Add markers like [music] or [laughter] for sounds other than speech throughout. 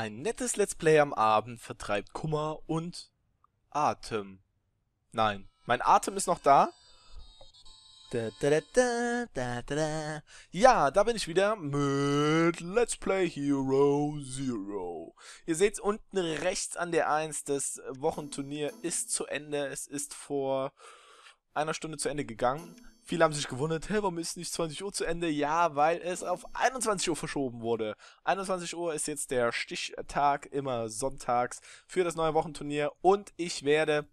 Ein nettes Let's Play am Abend vertreibt Kummer und Atem. Nein, mein Atem ist noch da. Da, da, da, ja, da bin ich wieder mit Let's Play Hero Zero. Ihr seht unten rechts an der 1, das Wochenturnier ist zu Ende. Es ist vor einer Stunde zu Ende gegangen. Viele haben sich gewundert, hä, warum ist nicht 20 Uhr zu Ende? Ja, weil es auf 21 Uhr verschoben wurde. 21 Uhr ist jetzt der Stichtag, immer sonntags, für das neue Wochenturnier und ich werde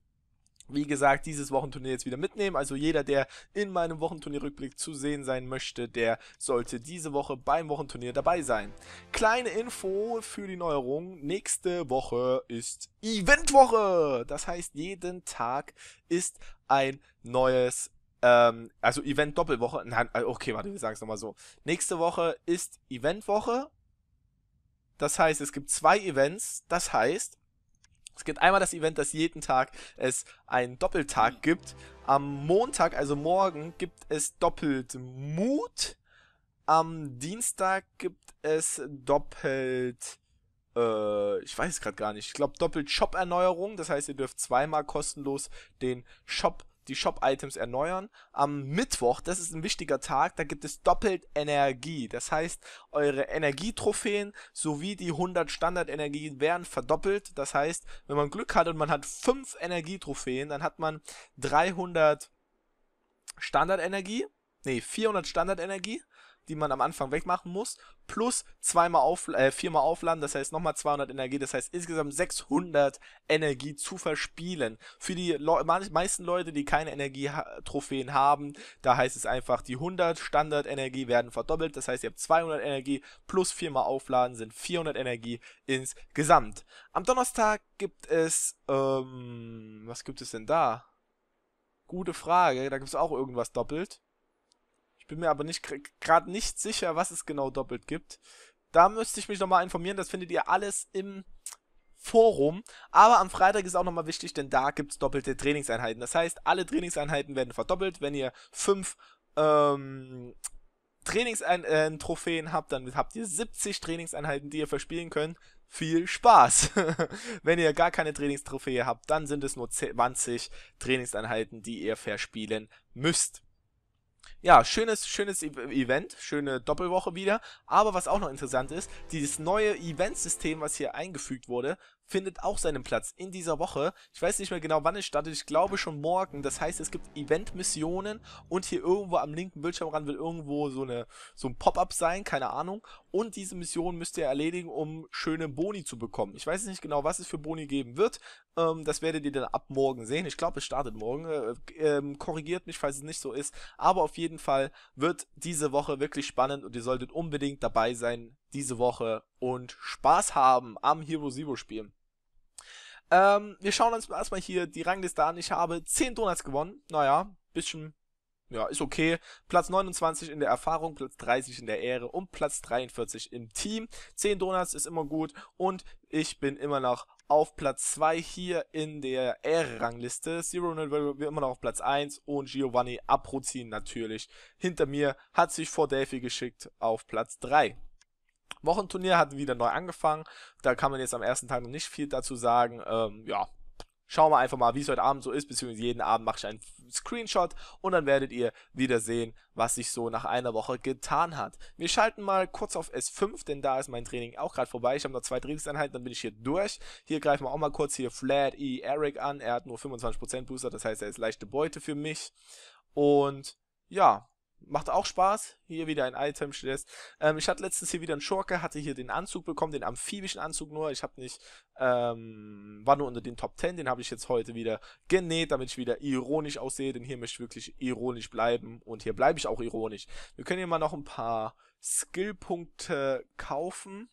wie gesagt, dieses Wochenturnier jetzt wieder mitnehmen. Also jeder, der in meinem Wochenturnier-Rückblick zu sehen sein möchte, der sollte diese Woche beim Wochenturnier dabei sein. Kleine Info für die Neuerung. Nächste Woche ist Eventwoche. Das heißt, jeden Tag ist ein neues ähm, also Event-Doppelwoche. Nein, äh, okay, warte, wir sagen es nochmal so. Nächste Woche ist Eventwoche. Das heißt, es gibt zwei Events. Das heißt, es gibt einmal das Event, dass jeden Tag es einen Doppeltag gibt. Am Montag, also morgen, gibt es doppelt Mut. Am Dienstag gibt es doppelt äh, ich weiß es gerade gar nicht. Ich glaube, doppelt Shop-Erneuerung. Das heißt, ihr dürft zweimal kostenlos den Shop die Shop-Items erneuern. Am Mittwoch, das ist ein wichtiger Tag, da gibt es doppelt Energie. Das heißt, eure Energietrophäen sowie die 100 Standard-Energien werden verdoppelt. Das heißt, wenn man Glück hat und man hat 5 Energietrophäen, dann hat man 300 Standard-Energie. Ne, 400 Standard-Energie die man am Anfang wegmachen muss, plus zweimal auf, äh, viermal aufladen, das heißt nochmal 200 Energie, das heißt insgesamt 600 Energie zu verspielen. Für die Le meisten Leute, die keine Energietrophäen haben, da heißt es einfach, die 100 Standard-Energie werden verdoppelt, das heißt ihr habt 200 Energie plus viermal aufladen sind 400 Energie insgesamt. Am Donnerstag gibt es, ähm, was gibt es denn da? Gute Frage, da gibt es auch irgendwas doppelt. Ich bin mir aber nicht gerade nicht sicher, was es genau doppelt gibt. Da müsste ich mich nochmal informieren. Das findet ihr alles im Forum. Aber am Freitag ist auch nochmal wichtig, denn da gibt es doppelte Trainingseinheiten. Das heißt, alle Trainingseinheiten werden verdoppelt. Wenn ihr fünf ähm, Trainingstrophäen äh, habt, dann habt ihr 70 Trainingseinheiten, die ihr verspielen könnt. Viel Spaß! [laughs] Wenn ihr gar keine Trainingstrophäe habt, dann sind es nur 20 Trainingseinheiten, die ihr verspielen müsst ja, schönes, schönes e-, Event, schöne Doppelwoche wieder. Aber was auch noch interessant ist, dieses neue Event-System, was hier eingefügt wurde, findet auch seinen Platz in dieser Woche. Ich weiß nicht mehr genau, wann es startet. Ich glaube schon morgen. Das heißt, es gibt Event-Missionen und hier irgendwo am linken Bildschirmrand will irgendwo so, eine, so ein Pop-up sein, keine Ahnung. Und diese Mission müsst ihr erledigen, um schöne Boni zu bekommen. Ich weiß nicht genau, was es für Boni geben wird. Ähm, das werdet ihr dann ab morgen sehen. Ich glaube, es startet morgen. Äh, äh, korrigiert mich, falls es nicht so ist. Aber auf jeden Fall wird diese Woche wirklich spannend und ihr solltet unbedingt dabei sein diese Woche und Spaß haben am Hero Zero Spielen. Ähm, wir schauen uns erstmal hier die Rangliste an. Ich habe 10 Donuts gewonnen. Naja, bisschen, ja, ist okay. Platz 29 in der Erfahrung, Platz 30 in der Ehre und Platz 43 im Team. 10 Donuts ist immer gut und ich bin immer noch auf Platz 2 hier in der Ehre-Rangliste. Zero Network immer noch auf Platz 1 und Giovanni Aprozin natürlich. Hinter mir hat sich vor Delphi geschickt auf Platz 3. Wochenturnier hat wieder neu angefangen. Da kann man jetzt am ersten Tag noch nicht viel dazu sagen. Ähm, ja, schauen wir einfach mal, wie es heute Abend so ist, beziehungsweise jeden Abend mache ich einen Screenshot und dann werdet ihr wieder sehen, was sich so nach einer Woche getan hat. Wir schalten mal kurz auf S5, denn da ist mein Training auch gerade vorbei. Ich habe noch zwei Trainingseinheiten, dann bin ich hier durch. Hier greifen wir auch mal kurz hier Flat E Eric an. Er hat nur 25% Booster, das heißt, er ist leichte Beute für mich. Und ja, Macht auch Spaß. Hier wieder ein Item Chest. Ähm, ich hatte letztens hier wieder einen Schurke, hatte hier den Anzug bekommen, den amphibischen Anzug nur. Ich habe nicht, ähm, war nur unter den Top 10, den habe ich jetzt heute wieder genäht, damit ich wieder ironisch aussehe, denn hier möchte ich wirklich ironisch bleiben und hier bleibe ich auch ironisch. Wir können hier mal noch ein paar Skillpunkte kaufen.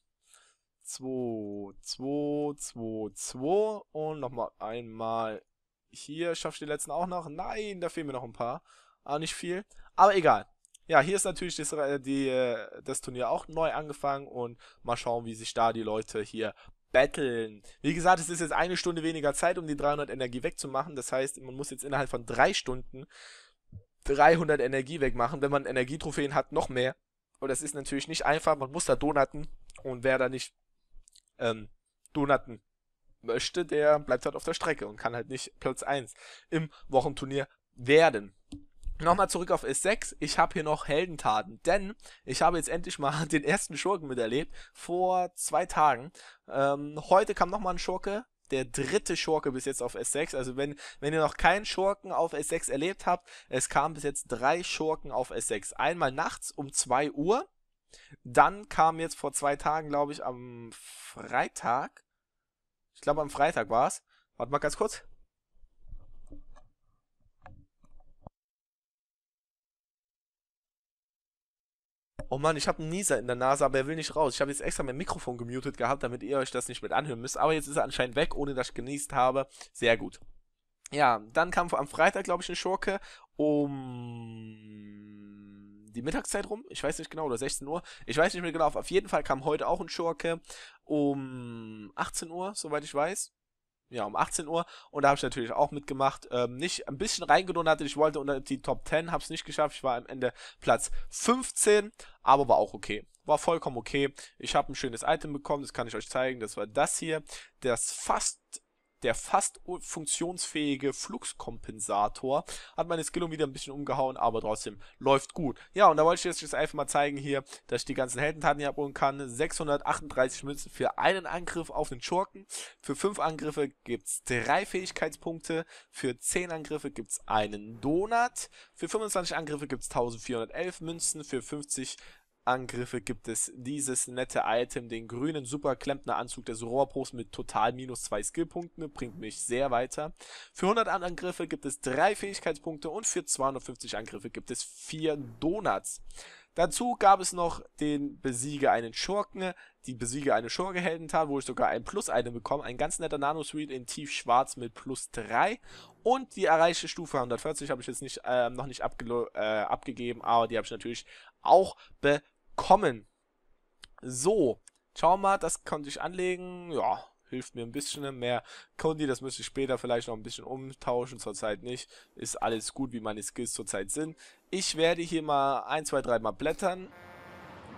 2, 2, 2, 2 und nochmal einmal hier. Schaffe ich den letzten auch noch? Nein, da fehlen mir noch ein paar. Auch nicht viel. Aber egal. Ja, hier ist natürlich das, äh, die, äh, das Turnier auch neu angefangen und mal schauen, wie sich da die Leute hier battlen. Wie gesagt, es ist jetzt eine Stunde weniger Zeit, um die 300 Energie wegzumachen. Das heißt, man muss jetzt innerhalb von drei Stunden 300 Energie wegmachen. Wenn man Energietrophäen hat, noch mehr. Und das ist natürlich nicht einfach. Man muss da donaten. Und wer da nicht ähm, donaten möchte, der bleibt halt auf der Strecke und kann halt nicht Platz 1 im Wochenturnier werden. Nochmal zurück auf S6. Ich habe hier noch Heldentaten, denn ich habe jetzt endlich mal [laughs] den ersten Schurken miterlebt. Vor zwei Tagen. Ähm, heute kam nochmal ein Schurke. Der dritte Schurke bis jetzt auf S6. Also wenn, wenn ihr noch keinen Schurken auf S6 erlebt habt, es kamen bis jetzt drei Schurken auf S6. Einmal nachts um 2 Uhr. Dann kam jetzt vor zwei Tagen, glaube ich, am Freitag. Ich glaube am Freitag war's. Warte mal ganz kurz. Oh Mann, ich habe einen Nieser in der Nase, aber er will nicht raus. Ich habe jetzt extra mein Mikrofon gemutet gehabt, damit ihr euch das nicht mit anhören müsst. Aber jetzt ist er anscheinend weg, ohne dass ich genießt habe. Sehr gut. Ja, dann kam am Freitag, glaube ich, eine Schurke um die Mittagszeit rum. Ich weiß nicht genau, oder 16 Uhr. Ich weiß nicht mehr genau. Auf jeden Fall kam heute auch ein Schurke um 18 Uhr, soweit ich weiß ja, um 18 Uhr und da habe ich natürlich auch mitgemacht. Ähm, nicht ein bisschen hatte, ich wollte unter die Top 10, habe es nicht geschafft. Ich war am Ende Platz 15, aber war auch okay. War vollkommen okay. Ich habe ein schönes Item bekommen, das kann ich euch zeigen. Das war das hier. Das fast der fast funktionsfähige Fluxkompensator hat meine Skillung wieder ein bisschen umgehauen, aber trotzdem läuft gut. Ja, und da wollte ich jetzt, einfach mal zeigen hier, dass ich die ganzen Heldentaten hier abholen kann. 638 Münzen für einen Angriff auf den Schurken. Für fünf Angriffe gibt es 3 Fähigkeitspunkte. Für zehn Angriffe gibt es einen Donut. Für 25 Angriffe gibt es 1411 Münzen. Für 50 Angriffe gibt es dieses nette Item, den grünen Superklempneranzug des Rohrbruchs mit total minus zwei Skillpunkten, bringt mich sehr weiter. Für 100 Angriffe gibt es drei Fähigkeitspunkte und für 250 Angriffe gibt es vier Donuts. Dazu gab es noch den Besiege einen Schurken, die Besiege eine Schurke wo ich sogar ein Plus-Item bekomme, ein ganz netter Nano-Suite in tiefschwarz mit Plus 3 und die erreichte Stufe 140 habe ich jetzt nicht, äh, noch nicht äh, abgegeben, aber die habe ich natürlich auch bekommen kommen. So, schauen wir mal, das konnte ich anlegen. Ja, hilft mir ein bisschen mehr. Kondi, das müsste ich später vielleicht noch ein bisschen umtauschen, zurzeit nicht. Ist alles gut, wie meine Skills zurzeit sind. Ich werde hier mal 1, 2, 3 mal blättern.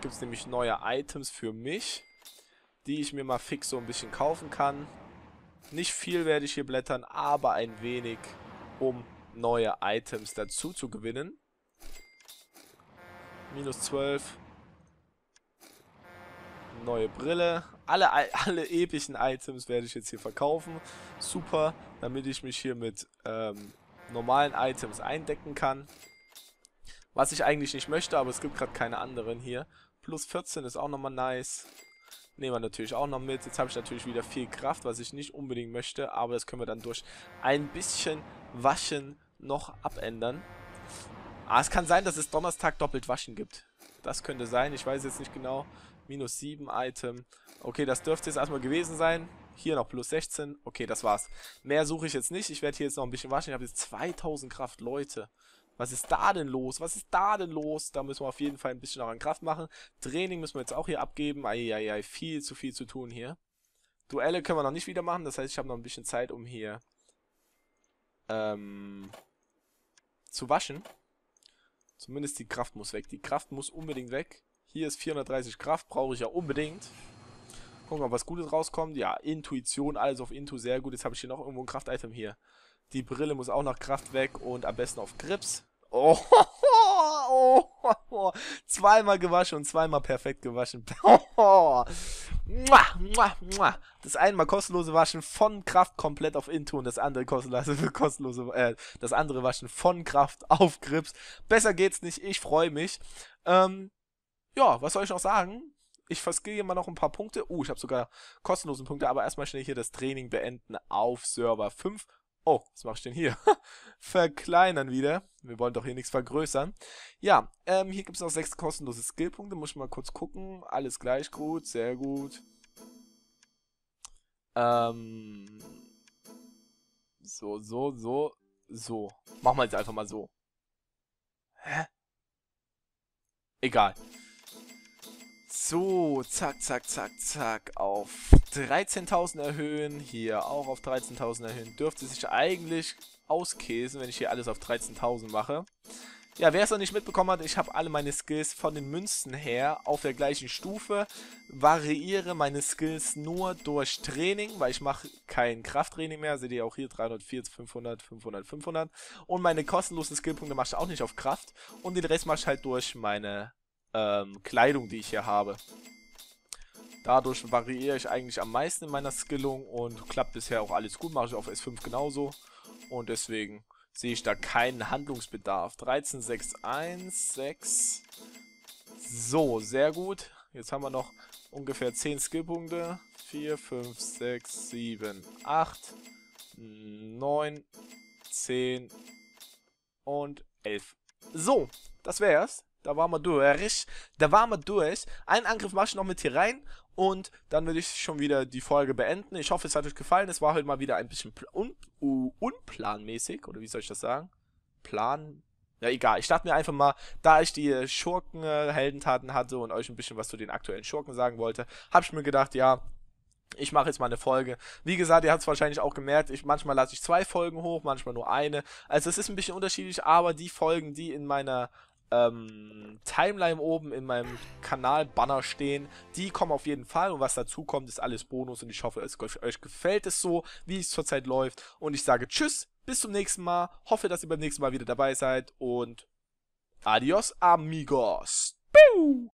Gibt es nämlich neue Items für mich, die ich mir mal fix so ein bisschen kaufen kann. Nicht viel werde ich hier blättern, aber ein wenig, um neue Items dazu zu gewinnen. Minus 12 neue Brille. Alle, alle epischen Items werde ich jetzt hier verkaufen. Super, damit ich mich hier mit ähm, normalen Items eindecken kann. Was ich eigentlich nicht möchte, aber es gibt gerade keine anderen hier. Plus 14 ist auch nochmal nice. Nehmen wir natürlich auch noch mit. Jetzt habe ich natürlich wieder viel Kraft, was ich nicht unbedingt möchte. Aber das können wir dann durch ein bisschen Waschen noch abändern. Ah, es kann sein, dass es Donnerstag doppelt Waschen gibt. Das könnte sein. Ich weiß jetzt nicht genau. Minus 7 Item. Okay, das dürfte jetzt erstmal gewesen sein. Hier noch plus 16. Okay, das war's. Mehr suche ich jetzt nicht. Ich werde hier jetzt noch ein bisschen waschen. Ich habe jetzt 2000 Kraft. Leute. Was ist da denn los? Was ist da denn los? Da müssen wir auf jeden Fall ein bisschen noch an Kraft machen. Training müssen wir jetzt auch hier abgeben. Eieiei, viel zu viel zu tun hier. Duelle können wir noch nicht wieder machen. Das heißt, ich habe noch ein bisschen Zeit, um hier ähm, zu waschen. Zumindest die Kraft muss weg. Die Kraft muss unbedingt weg. Hier ist 430 Kraft, brauche ich ja unbedingt. Guck mal, was Gutes rauskommt. Ja, Intuition, alles auf Intu, sehr gut. Jetzt habe ich hier noch irgendwo ein Kraft-Item hier. Die Brille muss auch nach Kraft weg und am besten auf Grips. Oh, [laughs] Oh, oh, [laughs] oh. Zweimal gewaschen und zweimal perfekt gewaschen. Oh. [laughs] Das einmal kostenlose Waschen von Kraft komplett auf Into und das andere kostenlose, also [laughs] kostenlose äh, das andere Waschen von Kraft auf Grips. Besser geht's nicht, ich freue mich. Ähm, ja, was soll ich noch sagen? ich verskill mal noch ein paar Punkte. Uh, ich habe sogar kostenlosen Punkte, aber erstmal schnell hier das Training beenden auf Server 5 Oh, was mache ich denn hier? [laughs] Verkleinern wieder. Wir wollen doch hier nichts vergrößern. Ja, ähm, hier gibt es noch sechs kostenlose Skillpunkte. Muss ich mal kurz gucken. Alles gleich gut, sehr gut. Ähm, so, so, so, so. Machen wir jetzt einfach mal so. Hä? Egal. So, zack, zack, zack, zack, auf 13.000 erhöhen, hier auch auf 13.000 erhöhen. Dürfte sich eigentlich auskäsen, wenn ich hier alles auf 13.000 mache. Ja, wer es noch nicht mitbekommen hat, ich habe alle meine Skills von den Münzen her auf der gleichen Stufe, variiere meine Skills nur durch Training, weil ich mache kein Krafttraining mehr, seht ihr auch hier 300, 400, 500, 500, 500 und meine kostenlosen Skillpunkte mache ich auch nicht auf Kraft und den Rest mache ich halt durch meine ähm, Kleidung, die ich hier habe. Dadurch variiere ich eigentlich am meisten in meiner Skillung und klappt bisher auch alles gut. Mache ich auf S5 genauso. Und deswegen sehe ich da keinen Handlungsbedarf. 13, 6, 1, 6. So, sehr gut. Jetzt haben wir noch ungefähr 10 Skillpunkte. 4, 5, 6, 7, 8, 9, 10 und 11. So, das wär's da waren wir durch. Da waren wir durch. Einen Angriff mache ich noch mit hier rein. Und dann würde ich schon wieder die Folge beenden. Ich hoffe, es hat euch gefallen. Es war heute mal wieder ein bisschen un uh, unplanmäßig. Oder wie soll ich das sagen? Plan. Ja, egal. Ich dachte mir einfach mal, da ich die Schurken-Heldentaten hatte und euch ein bisschen was zu den aktuellen Schurken sagen wollte, habe ich mir gedacht, ja, ich mache jetzt mal eine Folge. Wie gesagt, ihr habt es wahrscheinlich auch gemerkt, ich, manchmal lasse ich zwei Folgen hoch, manchmal nur eine. Also es ist ein bisschen unterschiedlich, aber die Folgen, die in meiner ähm, Timeline oben in meinem Kanal-Banner stehen. Die kommen auf jeden Fall und was dazu kommt, ist alles Bonus und ich hoffe, es, euch gefällt es so, wie es zurzeit läuft. Und ich sage Tschüss, bis zum nächsten Mal. Hoffe, dass ihr beim nächsten Mal wieder dabei seid und adios amigos. Pew!